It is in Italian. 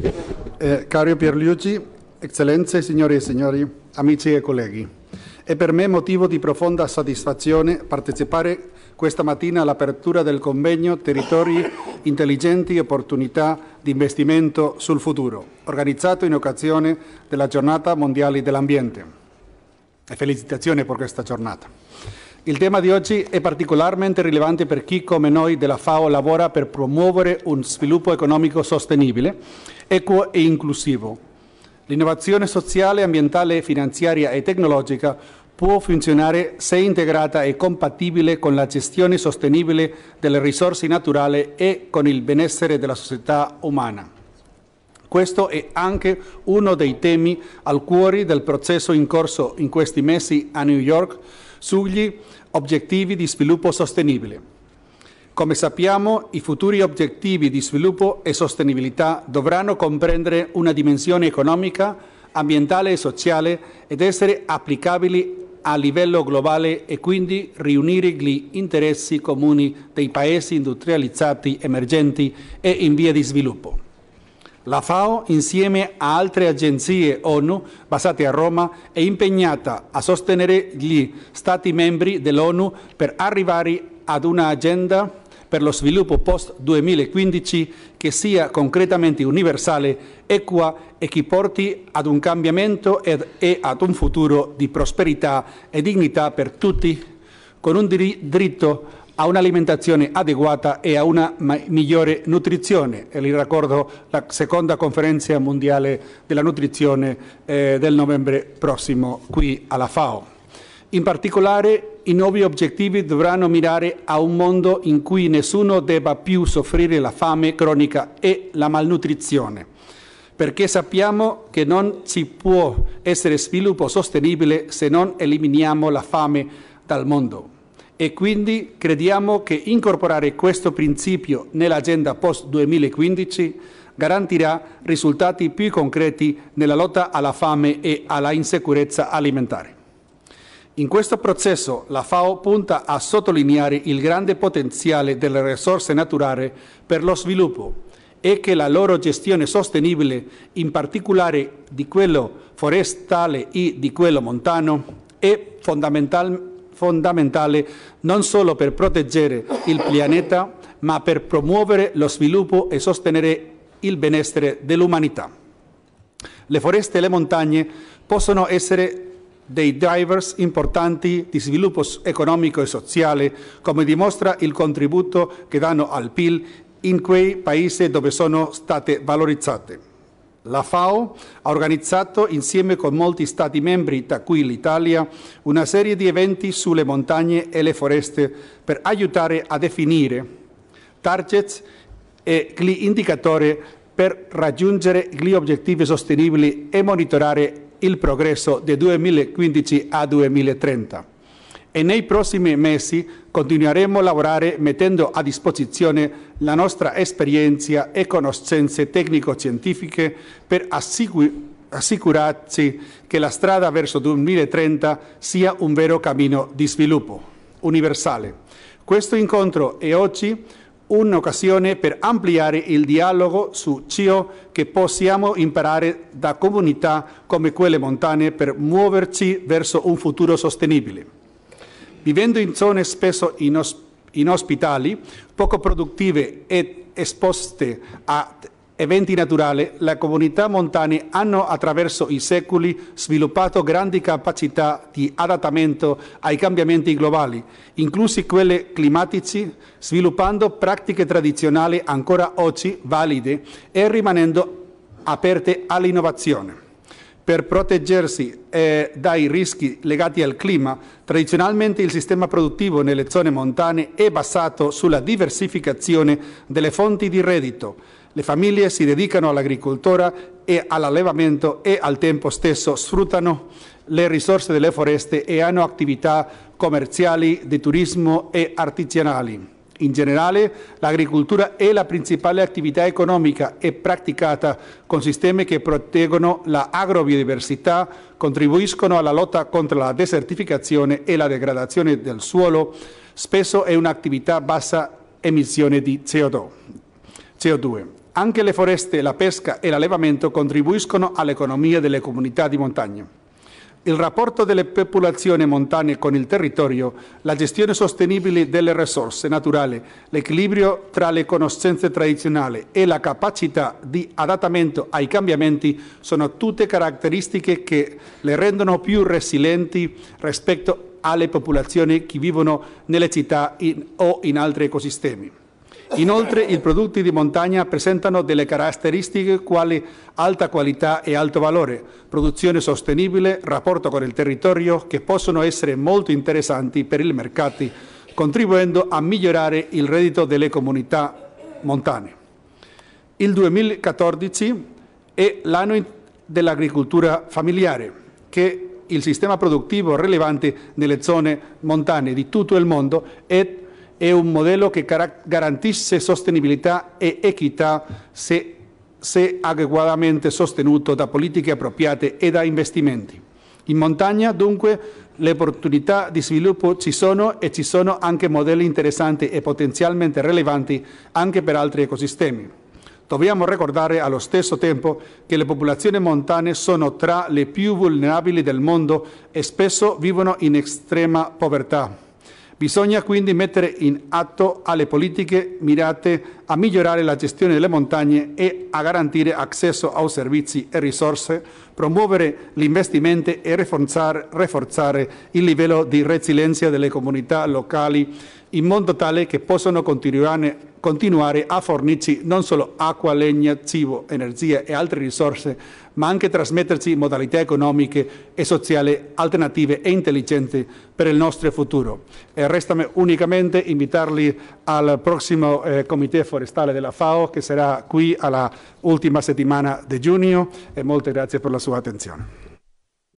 Eh, caro Pierluigi, eccellenze, signori e signori, amici e colleghi, è per me motivo di profonda soddisfazione partecipare questa mattina all'apertura del convegno Territori intelligenti e opportunità di investimento sul futuro, organizzato in occasione della giornata mondiale dell'ambiente. E felicitazioni per questa giornata. Il tema di oggi è particolarmente rilevante per chi, come noi della FAO, lavora per promuovere un sviluppo economico sostenibile, equo e inclusivo. L'innovazione sociale, ambientale, finanziaria e tecnologica può funzionare se integrata e compatibile con la gestione sostenibile delle risorse naturali e con il benessere della società umana. Questo è anche uno dei temi al cuore del processo in corso in questi mesi a New York sugli obiettivi di sviluppo sostenibile. Come sappiamo, i futuri obiettivi di sviluppo e sostenibilità dovranno comprendere una dimensione economica, ambientale e sociale ed essere applicabili a livello globale e quindi riunire gli interessi comuni dei paesi industrializzati, emergenti e in via di sviluppo. La FAO, insieme a altre agenzie ONU basate a Roma, è impegnata a sostenere gli Stati membri dell'ONU per arrivare ad un'agenda per lo sviluppo post-2015 che sia concretamente universale, equa e che porti ad un cambiamento ed, e ad un futuro di prosperità e dignità per tutti, con un diritto a un'alimentazione adeguata e a una migliore nutrizione. E li ricordo la seconda conferenza mondiale della nutrizione eh, del novembre prossimo qui alla FAO. In particolare i nuovi obiettivi dovranno mirare a un mondo in cui nessuno debba più soffrire la fame cronica e la malnutrizione, perché sappiamo che non ci può essere sviluppo sostenibile se non eliminiamo la fame dal mondo e quindi crediamo che incorporare questo principio nell'agenda post 2015 garantirà risultati più concreti nella lotta alla fame e alla insicurezza alimentare. In questo processo la FAO punta a sottolineare il grande potenziale delle risorse naturali per lo sviluppo e che la loro gestione sostenibile, in particolare di quello forestale e di quello montano, è fondamentale fondamentale non solo per proteggere il pianeta, ma per promuovere lo sviluppo e sostenere il benessere dell'umanità. Le foreste e le montagne possono essere dei drivers importanti di sviluppo economico e sociale, come dimostra il contributo che danno al PIL in quei paesi dove sono state valorizzate. La FAO ha organizzato insieme con molti Stati membri, tra cui l'Italia, una serie di eventi sulle montagne e le foreste per aiutare a definire targets e gli indicatori per raggiungere gli obiettivi sostenibili e monitorare il progresso del 2015 a 2030 e nei prossimi mesi continueremo a lavorare mettendo a disposizione la nostra esperienza e conoscenze tecnico-scientifiche per assicurarci che la strada verso 2030 sia un vero cammino di sviluppo universale. Questo incontro è oggi un'occasione per ampliare il dialogo su ciò che possiamo imparare da comunità come quelle montane per muoverci verso un futuro sostenibile vivendo in zone spesso inos inospitali, poco produttive ed esposte a eventi naturali, le comunità montane hanno attraverso i secoli sviluppato grandi capacità di adattamento ai cambiamenti globali, inclusi quelli climatici, sviluppando pratiche tradizionali ancora oggi valide e rimanendo aperte all'innovazione per proteggersi eh, dai rischi legati al clima, tradizionalmente il sistema produttivo nelle zone montane è basato sulla diversificazione delle fonti di reddito. Le famiglie si dedicano all'agricoltura e all'allevamento e al tempo stesso sfruttano le risorse delle foreste e hanno attività commerciali, di turismo e artigianali. In generale, l'agricoltura è la principale attività economica e praticata con sistemi che proteggono la contribuiscono alla lotta contro la desertificazione e la degradazione del suolo, spesso è un'attività a bassa emissione di CO2. Anche le foreste, la pesca e l'allevamento contribuiscono all'economia delle comunità di montagna il rapporto delle popolazioni montane con il territorio, la gestione sostenibile delle risorse naturali, l'equilibrio tra le conoscenze tradizionali e la capacità di adattamento ai cambiamenti sono tutte caratteristiche che le rendono più resilienti rispetto alle popolazioni che vivono nelle città in, o in altri ecosistemi. Inoltre i prodotti di montagna presentano delle caratteristiche quali alta qualità e alto valore, produzione sostenibile, rapporto con il territorio che possono essere molto interessanti per i mercati, contribuendo a migliorare il reddito delle comunità montane. Il 2014 è l'anno dell'agricoltura familiare che il sistema produttivo rilevante nelle zone montane di tutto il mondo è è un modello che garantisce sostenibilità e equità se, se adeguatamente sostenuto da politiche appropriate e da investimenti. In montagna, dunque, le opportunità di sviluppo ci sono e ci sono anche modelli interessanti e potenzialmente rilevanti anche per altri ecosistemi. Dobbiamo ricordare allo stesso tempo che le popolazioni montane sono tra le più vulnerabili del mondo e spesso vivono in estrema povertà. Bisogna quindi mettere in atto alle politiche mirate a migliorare la gestione delle montagne e a garantire accesso a servizi e risorse, promuovere l'investimento e rafforzare, rafforzare il livello di resilienza delle comunità locali in modo tale che possano continuare continuare a fornirci non solo acqua, legna, cibo, energia e altre risorse, ma anche trasmetterci modalità economiche e sociali alternative e intelligenti per il nostro futuro. E restami unicamente invitarli al prossimo eh, Comité Forestale della FAO che sarà qui alla ultima settimana di giugno e molte grazie per la sua attenzione.